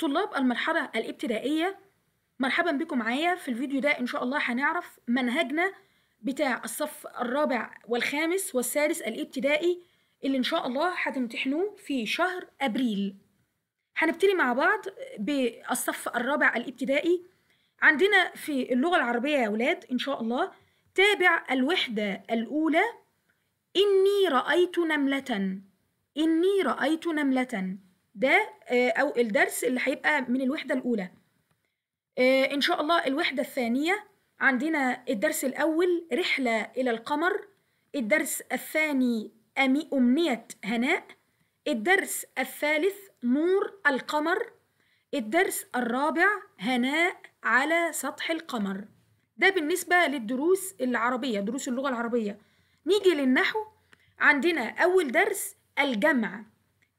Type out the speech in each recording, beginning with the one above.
طلاب المرحلة الابتدائية مرحبا بكم معايا في الفيديو ده إن شاء الله هنعرف منهجنا بتاع الصف الرابع والخامس والسادس الابتدائي اللي إن شاء الله هتمتحنوه في شهر أبريل هنبتدي مع بعض بالصف الرابع الابتدائي عندنا في اللغة العربية يا ولاد إن شاء الله تابع الوحدة الأولى إني رأيت نملة إني رأيت نملة ده آه، او الدرس اللي هيبقى من الوحده الاولى آه، ان شاء الله الوحده الثانيه عندنا الدرس الاول رحله الى القمر الدرس الثاني امنيه هناء الدرس الثالث نور القمر الدرس الرابع هناء على سطح القمر ده بالنسبه للدروس العربيه دروس اللغه العربيه نيجي للنحو عندنا اول درس الجمع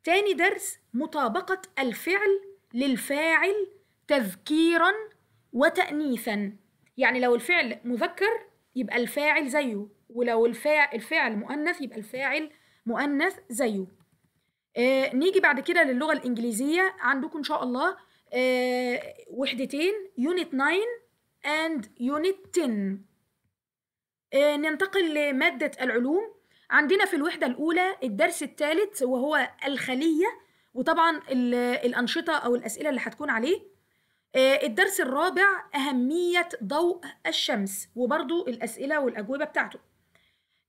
تاني درس مطابقة الفعل للفاعل تذكيرا وتأنيثا يعني لو الفعل مذكر يبقى الفاعل زيه ولو الفاعل, مؤنث يبقى الفاعل مؤنث زيه آه نيجي بعد كده للغة الإنجليزية عندكم إن شاء الله آه وحدتين unit 9 and unit 10 آه ننتقل لمادة العلوم عندنا في الوحدة الأولى الدرس الثالث وهو الخلية وطبعا الأنشطة أو الأسئلة اللي هتكون عليه آه، الدرس الرابع أهمية ضوء الشمس وبرضو الأسئلة والأجوبة بتاعته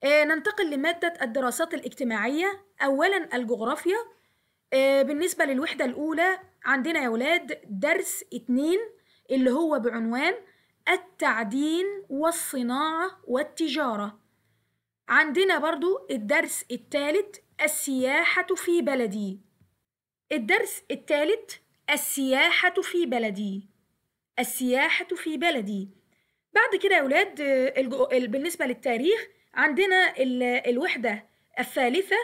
آه، ننتقل لمادة الدراسات الاجتماعية أولا الجغرافيا آه، بالنسبة للوحدة الأولى عندنا يا ولاد درس اتنين اللي هو بعنوان التعدين والصناعة والتجارة عندنا برضو الدرس الثالث السياحة في بلدي الدرس الثالث السياحة في بلدي السياحة في بلدي بعد كده يا ولاد بالنسبة للتاريخ عندنا الوحدة الثالثة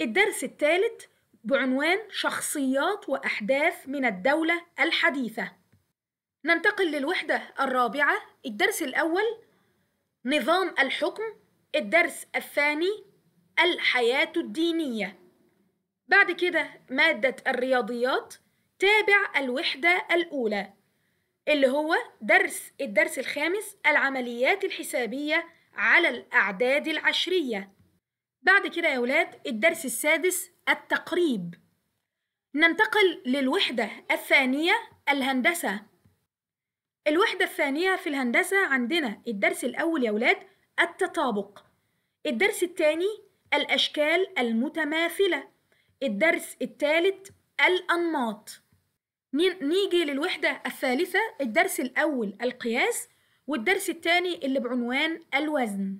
الدرس الثالث بعنوان شخصيات وأحداث من الدولة الحديثة ننتقل للوحدة الرابعة الدرس الأول نظام الحكم الدرس الثاني الحياة الدينية بعد كده مادة الرياضيات تابع الوحدة الأولى اللي هو درس الدرس الخامس العمليات الحسابية على الأعداد العشرية بعد كده يا ولاد الدرس السادس التقريب ننتقل للوحدة الثانية الهندسة الوحدة الثانية في الهندسة عندنا الدرس الأول يا ولاد التطابق الدرس الثاني الأشكال المتماثلة الدرس الثالث الأنماط نيجي للوحدة الثالثة الدرس الأول القياس والدرس الثاني اللي بعنوان الوزن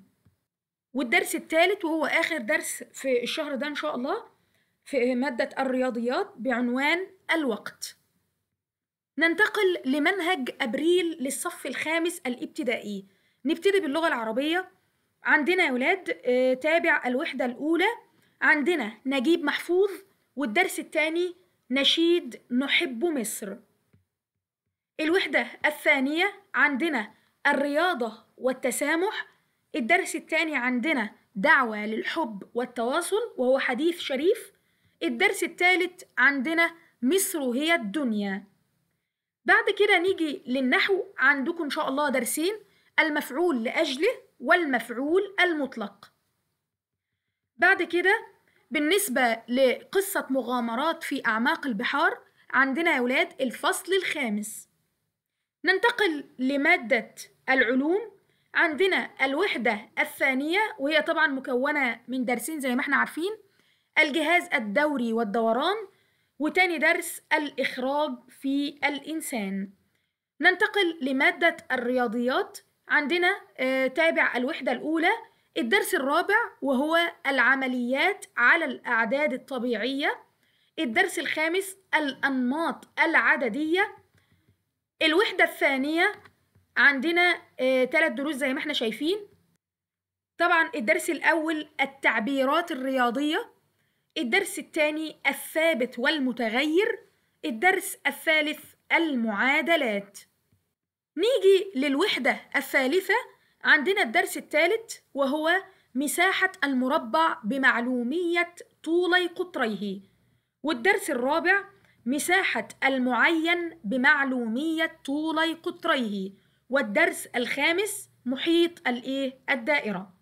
والدرس الثالث وهو آخر درس في الشهر ده إن شاء الله في مادة الرياضيات بعنوان الوقت ننتقل لمنهج أبريل للصف الخامس الابتدائي نبتدي باللغة العربية عندنا يا ولاد آه، تابع الوحدة الأولى عندنا نجيب محفوظ والدرس الثاني نشيد نحب مصر الوحدة الثانية عندنا الرياضة والتسامح الدرس الثاني عندنا دعوة للحب والتواصل وهو حديث شريف الدرس الثالث عندنا مصر هي الدنيا بعد كده نيجي للنحو عندكم إن شاء الله درسين المفعول لأجله والمفعول المطلق بعد كده بالنسبة لقصة مغامرات في أعماق البحار عندنا يا ولاد الفصل الخامس ننتقل لمادة العلوم عندنا الوحدة الثانية وهي طبعا مكونة من درسين زي ما احنا عارفين الجهاز الدوري والدوران وتاني درس الإخراج في الإنسان ننتقل لمادة الرياضيات عندنا آه، تابع الوحدة الأولى الدرس الرابع وهو العمليات على الأعداد الطبيعية الدرس الخامس الأنماط العددية الوحدة الثانية عندنا ثلاث آه، دروس زي ما احنا شايفين طبعا الدرس الأول التعبيرات الرياضية الدرس الثاني الثابت والمتغير الدرس الثالث المعادلات نيجي للوحدة الثالثة عندنا الدرس الثالث وهو مساحة المربع بمعلومية طولي قطريه والدرس الرابع مساحة المعين بمعلومية طولي قطريه والدرس الخامس محيط الايه الدائرة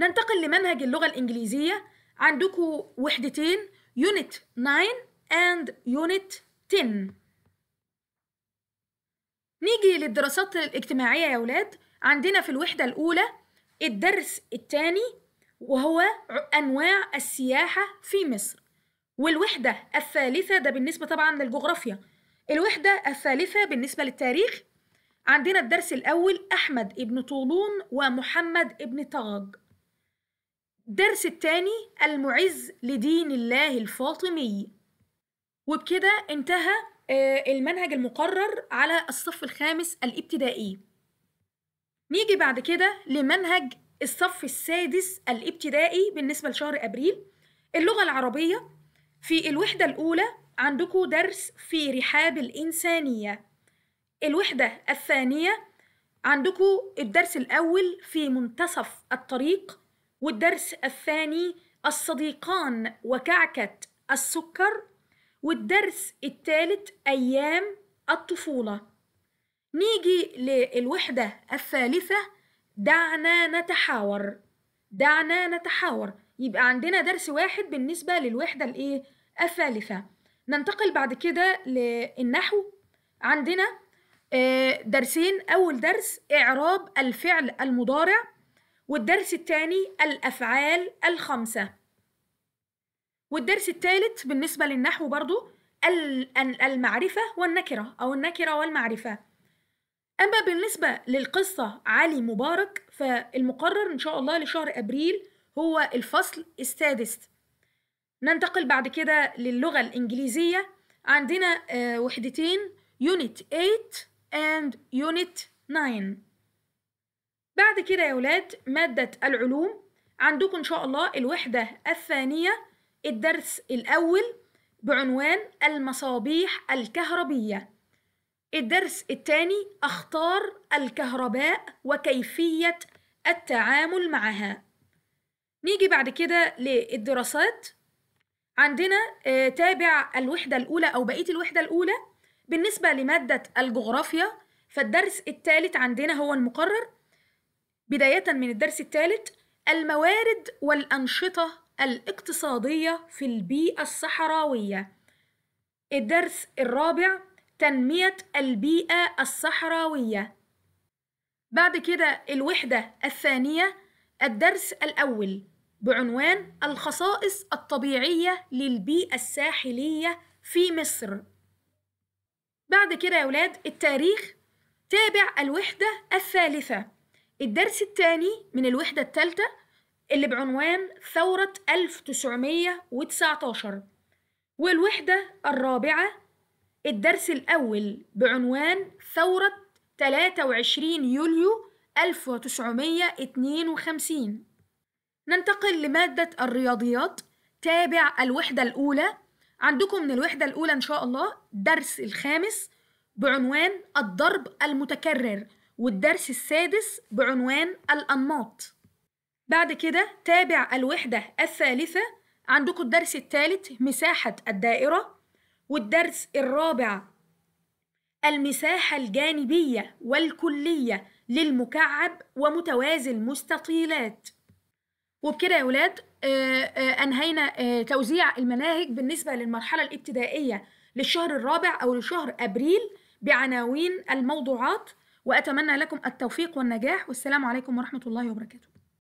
ننتقل لمنهج اللغة الإنجليزية عندكم وحدتين unit 9 and unit 10 نيجي للدراسات الاجتماعية يا ولاد عندنا في الوحدة الأولى الدرس الثاني وهو أنواع السياحة في مصر والوحدة الثالثة ده بالنسبة طبعا للجغرافيا الوحدة الثالثة بالنسبة للتاريخ عندنا الدرس الأول أحمد ابن طولون ومحمد ابن طغج الدرس الثاني المعز لدين الله الفاطمي وبكده انتهى آه، المنهج المقرر على الصف الخامس الابتدائي نيجي بعد كده لمنهج الصف السادس الابتدائي بالنسبة لشهر أبريل اللغة العربية في الوحدة الأولى عندكم درس في رحاب الإنسانية الوحدة الثانية عندكم الدرس الأول في منتصف الطريق والدرس الثاني الصديقان وكعكة السكر والدرس الثالث أيام الطفولة نيجي للوحدة الثالثة دعنا نتحاور دعنا نتحاور يبقى عندنا درس واحد بالنسبة للوحدة الإيه؟ الثالثة ننتقل بعد كده للنحو عندنا آه، درسين أول درس إعراب الفعل المضارع والدرس الثاني الأفعال الخمسة والدرس الثالث بالنسبة للنحو برضو المعرفة والنكرة أو النكرة والمعرفة أما بالنسبة للقصة علي مبارك فالمقرر إن شاء الله لشهر أبريل هو الفصل السادس ننتقل بعد كده للغة الإنجليزية عندنا آه، وحدتين Unit 8 and Unit 9 بعد كده يا ولاد مادة العلوم عندكم إن شاء الله الوحدة الثانية الدرس الأول بعنوان المصابيح الكهربية الدرس الثاني أخطار الكهرباء وكيفية التعامل معها نيجي بعد كده للدراسات عندنا آه، تابع الوحدة الأولى أو بقية الوحدة الأولى بالنسبة لمادة الجغرافيا فالدرس الثالث عندنا هو المقرر بداية من الدرس الثالث الموارد والأنشطة الاقتصادية في البيئة الصحراوية الدرس الرابع تنمية البيئة الصحراوية بعد كده الوحدة الثانية الدرس الأول بعنوان الخصائص الطبيعية للبيئة الساحلية في مصر بعد كده يا ولاد التاريخ تابع الوحدة الثالثة الدرس الثاني من الوحدة الثالثة اللي بعنوان ثورة 1919 والوحدة الرابعة الدرس الأول بعنوان ثورة 23 يوليو 1952 ننتقل لمادة الرياضيات تابع الوحدة الأولى عندكم من الوحدة الأولى إن شاء الله درس الخامس بعنوان الضرب المتكرر والدرس السادس بعنوان الأنماط بعد كده تابع الوحدة الثالثة عندكم الدرس الثالث مساحة الدائرة والدرس الرابع المساحة الجانبية والكلية للمكعب ومتوازي المستطيلات وبكده يا ولاد آه، آه، أنهينا آه، توزيع المناهج بالنسبة للمرحلة الابتدائية للشهر الرابع أو لشهر أبريل بعناوين الموضوعات وأتمنى لكم التوفيق والنجاح والسلام عليكم ورحمة الله وبركاته